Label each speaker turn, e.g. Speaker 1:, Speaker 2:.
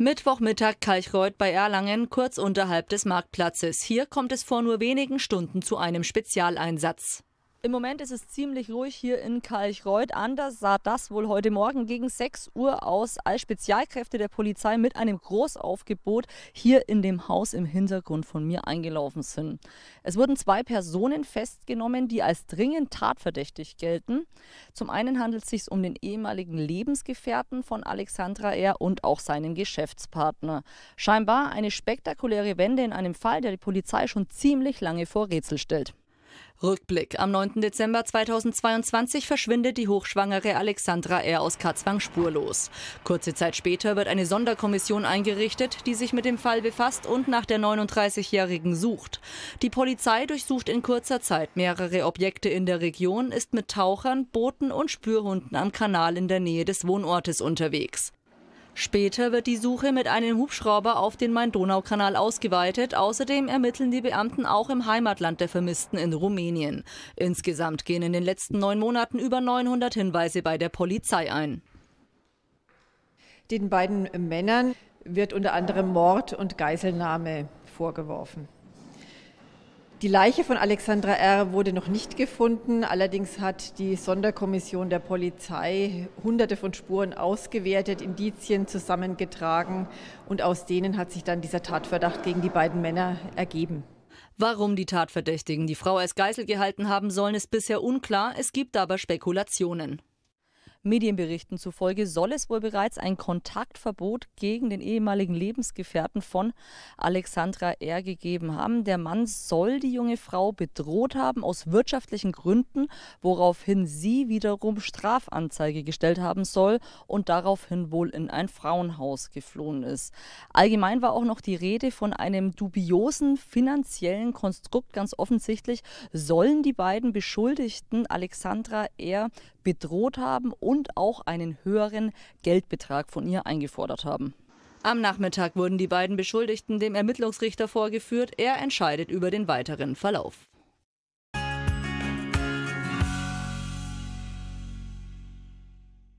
Speaker 1: Mittwochmittag Kalchreuth bei Erlangen, kurz unterhalb des Marktplatzes. Hier kommt es vor nur wenigen Stunden zu einem Spezialeinsatz. Im Moment ist es ziemlich ruhig hier in Kalchreuth. Anders sah das wohl heute Morgen gegen 6 Uhr aus, als Spezialkräfte der Polizei mit einem Großaufgebot hier in dem Haus im Hintergrund von mir eingelaufen sind. Es wurden zwei Personen festgenommen, die als dringend tatverdächtig gelten. Zum einen handelt es sich um den ehemaligen Lebensgefährten von Alexandra R. und auch seinen Geschäftspartner. Scheinbar eine spektakuläre Wende in einem Fall, der die Polizei schon ziemlich lange vor Rätsel stellt. Rückblick. Am 9. Dezember 2022 verschwindet die hochschwangere Alexandra R. aus Katzwang spurlos. Kurze Zeit später wird eine Sonderkommission eingerichtet, die sich mit dem Fall befasst und nach der 39-Jährigen sucht. Die Polizei durchsucht in kurzer Zeit mehrere Objekte in der Region, ist mit Tauchern, Booten und Spürhunden am Kanal in der Nähe des Wohnortes unterwegs. Später wird die Suche mit einem Hubschrauber auf den Main-Donau-Kanal ausgeweitet. Außerdem ermitteln die Beamten auch im Heimatland der Vermissten in Rumänien. Insgesamt gehen in den letzten neun Monaten über
Speaker 2: 900 Hinweise bei der Polizei ein. Den beiden Männern wird unter anderem Mord und Geiselnahme vorgeworfen. Die Leiche von Alexandra R. wurde noch nicht gefunden. Allerdings hat die Sonderkommission der Polizei hunderte von Spuren ausgewertet, Indizien zusammengetragen und aus denen hat sich dann dieser Tatverdacht gegen die beiden Männer ergeben. Warum die Tatverdächtigen die Frau als Geisel gehalten haben sollen, ist bisher unklar. Es gibt aber
Speaker 1: Spekulationen. Medienberichten zufolge soll es wohl bereits ein Kontaktverbot gegen den ehemaligen Lebensgefährten von Alexandra R. gegeben haben. Der Mann soll die junge Frau bedroht haben aus wirtschaftlichen Gründen, woraufhin sie wiederum Strafanzeige gestellt haben soll und daraufhin wohl in ein Frauenhaus geflohen ist. Allgemein war auch noch die Rede von einem dubiosen finanziellen Konstrukt. Ganz offensichtlich sollen die beiden Beschuldigten Alexandra R bedroht haben und auch einen höheren Geldbetrag von ihr eingefordert haben. Am Nachmittag wurden die beiden Beschuldigten dem Ermittlungsrichter vorgeführt. Er entscheidet über den weiteren Verlauf.